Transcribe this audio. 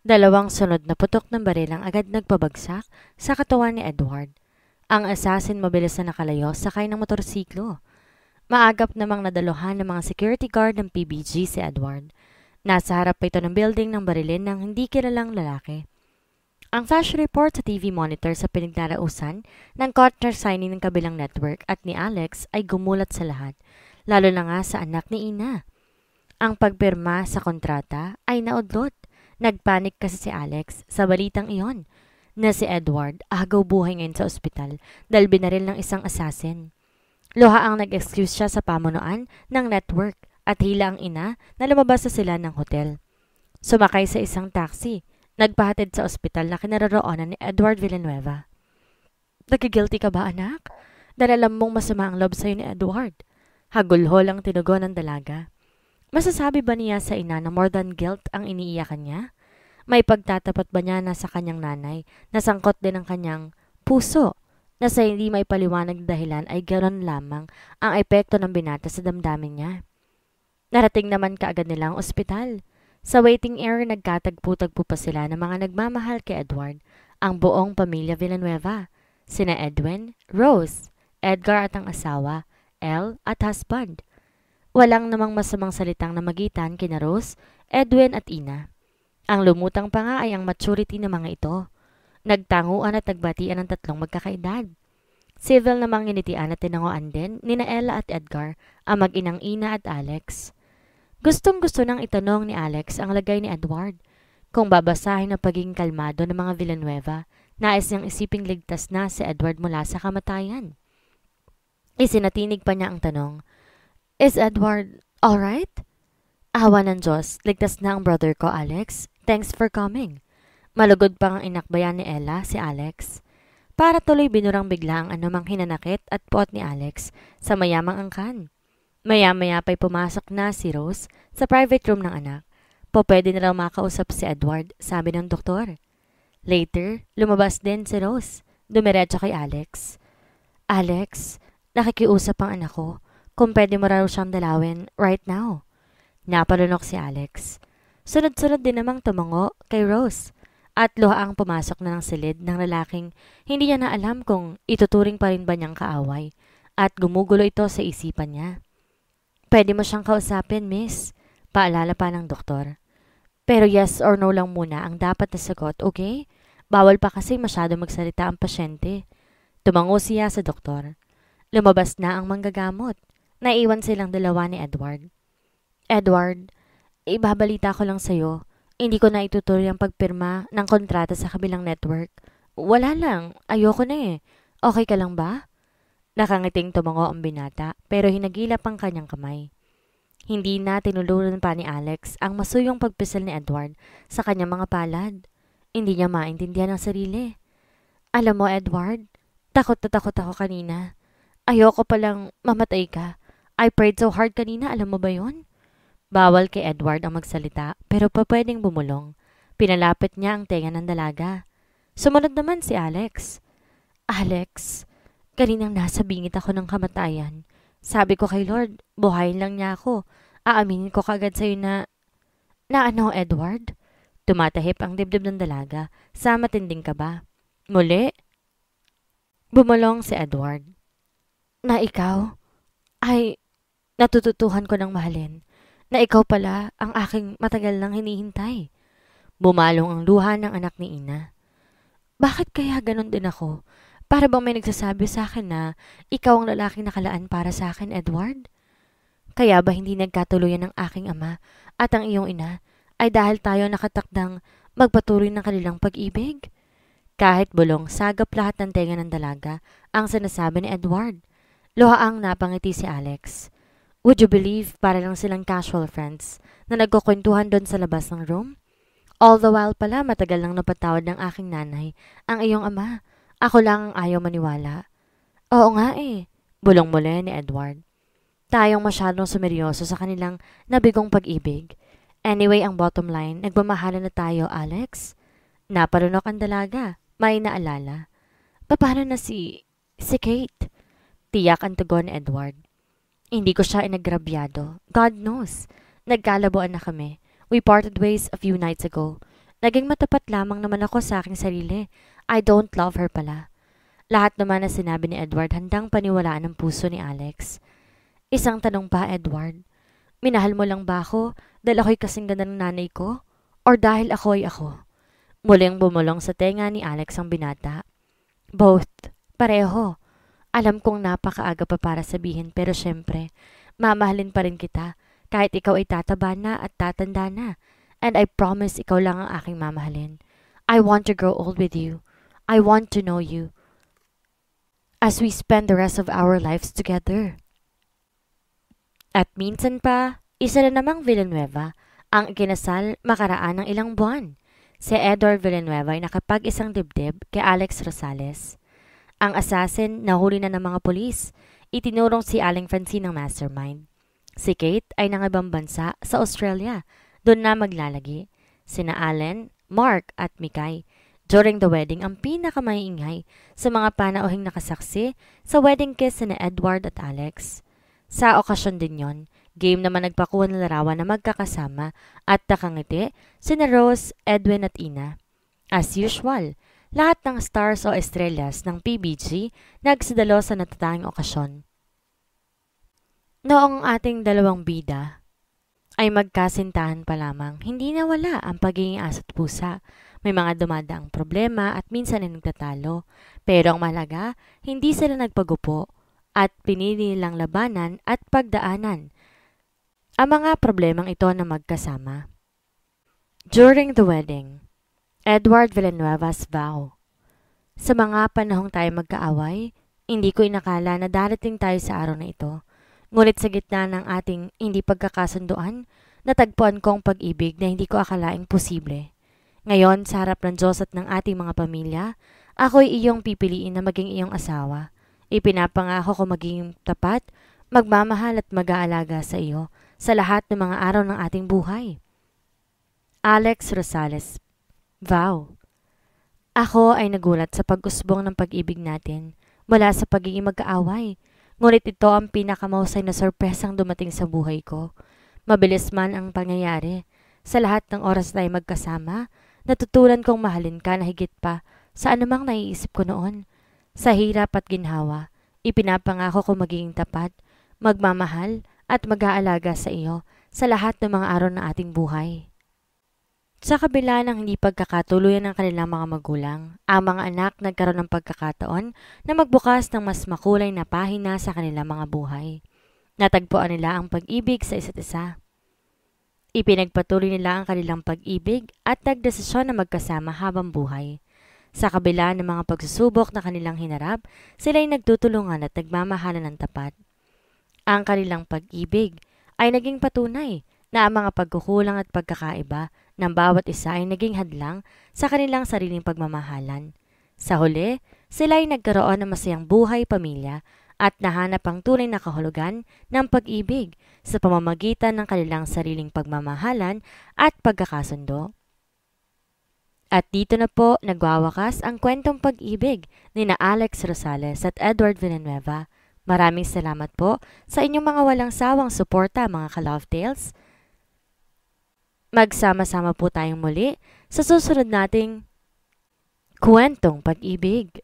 Dalawang sunod na putok ng baril ang agad nagpabagsak sa katawan ni Edward. Ang assassin mabilis na nakalayo sakay ng motorsiklo. Maagap namang nadaluhan ng mga security guard ng PBG si Edward. Nasa harap pa ito ng building ng barilin ng hindi kilalang lalaki. Ang flash report sa TV monitor sa pinagdarausan ng Kotner signing ng kabilang network at ni Alex ay gumulat sa lahat, lalo na nga sa anak ni Ina. Ang pagpirma sa kontrata ay naudlot Nagpanik kasi si Alex sa balitang iyon na si Edward agaw buhay ngayon sa ospital dahil binaril ng isang assassin. Luha ang nag-excuse siya sa pamunuan ng network at hila ang ina na lumabas sa sila ng hotel. Sumakay sa isang taxi, nagpahatid sa ospital na kinaroroonan ni Edward Villanueva. Nagigilty ka ba anak? Dahil alam mong masama ang loob sa'yo ni Edward. Hagulhol ang tinugon ng dalaga. Masasabi ba niya sa ina na more than guilt ang iniiyakan niya? May pagtatapat ba niya na sa kanyang nanay, na sangkot din ang kanyang puso, na sa hindi may paliwanag dahilan ay ganoon lamang ang epekto ng binata sa damdamin niya? Narating naman kaagad nila ang ospital. Sa waiting area nagkatagpo-tagpo pa sila ng mga nagmamahal kay Edward, ang buong pamilya Villanueva, sina Edwin, Rose, Edgar at ang asawa, Elle at husband, Walang namang masamang salitang namagitan kina Rose, Edwin at Ina. Ang lumutang pa nga ay ang maturity ng mga ito. Nagtanguan at nagbatian ang tatlong magkakaedad. Civil namang ginitian at tinangoan din ni Naela at Edgar, ang mag-inang Ina at Alex. Gustong gusto nang itanong ni Alex ang lagay ni Edward. Kung babasahin ang pagiging kalmado ng mga Villanueva, nais niyang isiping ligtas na si Edward mula sa kamatayan. Isinatinig pa niya ang tanong, Is Edward all right? Awa ng Diyos, ligtas na ang brother ko, Alex. Thanks for coming. Malugod pa ang inakbayan ni Ella, si Alex. Para tuloy binurang bigla ang anumang hinanakit at pot ni Alex sa mayamang angkan. Maya-maya pa'y pumasok na si Rose sa private room ng anak. Po pwede na raw makausap si Edward, sabi ng doktor. Later, lumabas din si Rose. Dumiretso kay Alex. Alex, nakikiusap ang anak ko kung pwede mo raw siyang dalawin right now. Napalunok si Alex. Sunod-sunod din namang tumango kay Rose at luha ang pumasok na ng silid ng lalaking hindi niya na alam kung ituturing pa rin ba niyang kaaway at gumugulo ito sa isipan niya. Pwede mo siyang kausapin, miss. Paalala pa ng doktor. Pero yes or no lang muna ang dapat na sagot, okay? Bawal pa kasi masyado magsalita ang pasyente. Tumango siya sa doktor. Lumabas na ang manggagamot. Naiwan silang dalawa ni Edward. Edward, ibabalita ko lang sa'yo. Hindi ko na itutuloy ang pagpirma ng kontrata sa kabilang network. Wala lang. Ayoko na eh. Okay ka lang ba? Nakangiting tumango ang binata pero hinagilap ang kanyang kamay. Hindi na tinuluran pa ni Alex ang masuyong pagpisal ni Edward sa kanyang mga palad. Hindi niya maintindihan ang sarili. Alam mo, Edward, takot na takot ako kanina. Ayoko palang mamatay ka. I prayed so hard kanina, alam mo ba yon? Bawal kay Edward ang magsalita, pero pa pwedeng bumulong. Pinalapit niya ang tenga ng dalaga. Sumunod naman si Alex. Alex, kaninang nasa bingit ako ng kamatayan. Sabi ko kay Lord, buhayin lang niya ako. Aaminin ko kagad sa'yo na... Na ano, Edward? Tumatahip ang dibdib ng dalaga. Sa matinding ka ba? Muli? Bumulong si Edward. Na ikaw? Ay, Natututuhan ko ng mahalin na ikaw pala ang aking matagal nang hinihintay. Bumalong ang luha ng anak ni Ina. Bakit kaya ganon din ako? Para bang may nagsasabi sa akin na ikaw ang lalaking nakalaan para sa akin, Edward? Kaya ba hindi nagkatuluyan ng aking ama at ang iyong ina ay dahil tayo nakatakdang magpatuloy ng kanilang pag-ibig? Kahit bulong, sagap lahat ng tenga ng dalaga ang sinasabi ni Edward. Luhaang napangiti si Alex. Would you believe para lang silang casual friends na nagkukwentuhan doon sa labas ng room? All the while pala matagal nang napatawad ng aking nanay, ang iyong ama. Ako lang ang ayaw maniwala. Oo nga eh, bulong muli ni Edward. Tayong masyadong sumeryoso sa kanilang nabigong pag-ibig. Anyway, ang bottom line, nagmamahala na tayo, Alex. Napalunok ang dalaga, may naalala. Paano na si... si Kate? Tiyak ang tugon ni Edward. Hindi ko siya inagrabyado. God knows. Nagkalabuan na kami. We parted ways a few nights ago. Naging matapat lamang naman ako sa aking sarili. I don't love her pala. Lahat naman na sinabi ni Edward handang paniwalaan ang puso ni Alex. Isang tanong pa, Edward. Minahal mo lang ba ako dahil ako'y kasing ganda ng nanay ko? Or dahil ako'y ako? Muling bumulong sa tenga ni Alex ang binata. Both. Pareho. Alam kong napakaaga pa para sabihin pero syempre, mamahalin pa rin kita kahit ikaw ay tataba na at tatanda na. And I promise ikaw lang ang aking mamahalin. I want to grow old with you. I want to know you. As we spend the rest of our lives together. At minsan pa, isa na namang Villanueva ang ginasal makaraan ng ilang buwan. Si Edor Villanueva ay nakapag-isang dibdib kay Alex Rosales. Ang assassin nahuli na ng mga polis. Itinurong si Aling Francine ng mastermind. Si Kate ay nangibang bansa sa Australia. Doon na maglalagi. Sina Allen, Mark at Mikay. During the wedding, ang pinakamaingay sa mga panauhing nakasaksi sa wedding kiss ni Edward at Alex. Sa okasyon din yon, game naman nagpakuha ng larawan na magkakasama at takangiti sina Rose, Edwin at Ina. As usual, lahat ng stars o estrellas ng PBG nagsadalo sa natatanging okasyon. Noong ating dalawang bida ay magkasintahan pa lamang, hindi na wala ang pagiging asa't pusa. May mga dumadaang problema at minsan ay nagtatalo. Pero ang malaga, hindi sila nagpagupo at pinili nilang labanan at pagdaanan ang mga problemang ito na magkasama. During the wedding, Edward Villanueva's vow. Sa mga panahong tayo magkaaway, hindi ko inakala na darating tayo sa araw na ito. Ngunit sa gitna ng ating hindi pagkakasunduan, natagpuan kong pag-ibig na hindi ko akalaing posible. Ngayon, sa harap ng Diyos at ng ating mga pamilya, ako'y iyong pipiliin na maging iyong asawa. Ipinapangako ko maging tapat, magmamahal at mag-aalaga sa iyo sa lahat ng mga araw ng ating buhay. Alex Rosales Wow! Ako ay nagulat sa pag-usbong ng pag-ibig natin mula sa pagiging mag-aaway. Ngunit ito ang pinakamausay na sorpresang dumating sa buhay ko. Mabilis man ang pangyayari. Sa lahat ng oras na ay magkasama, natutunan kong mahalin ka na higit pa sa anumang naiisip ko noon. Sa hirap at ginhawa, ipinapangako ko magiging tapat, magmamahal at mag-aalaga sa iyo sa lahat ng mga araw ng ating buhay. Sa kabila ng hindi pagkakatuluyan ng kanilang mga magulang, ang mga anak nagkaroon ng pagkakataon na magbukas ng mas makulay na pahina sa kanilang mga buhay. Natagpuan nila ang pag-ibig sa isa't isa. Ipinagpatuloy nila ang kanilang pag-ibig at nagdesisyon na magkasama habang buhay. Sa kabila ng mga pagsusubok na kanilang hinarap, sila'y nagtutulungan at nagmamahalan ng tapat. Ang kanilang pag-ibig ay naging patunay na ang mga pagkukulang at pagkakaiba ng bawat isa ay naging hadlang sa kanilang sariling pagmamahalan. Sa huli, sila ay nagkaroon ng masayang buhay pamilya at nahanap ang tunay na kahulugan ng pag-ibig sa pamamagitan ng kanilang sariling pagmamahalan at pagkakasundo. At dito na po nagwawakas ang kwentong pag-ibig ni na Alex Rosales at Edward Villanueva. Maraming salamat po sa inyong mga walang sawang suporta mga ka-love tales. Magsama-sama po tayong muli sa susunod nating kwentong pag-ibig.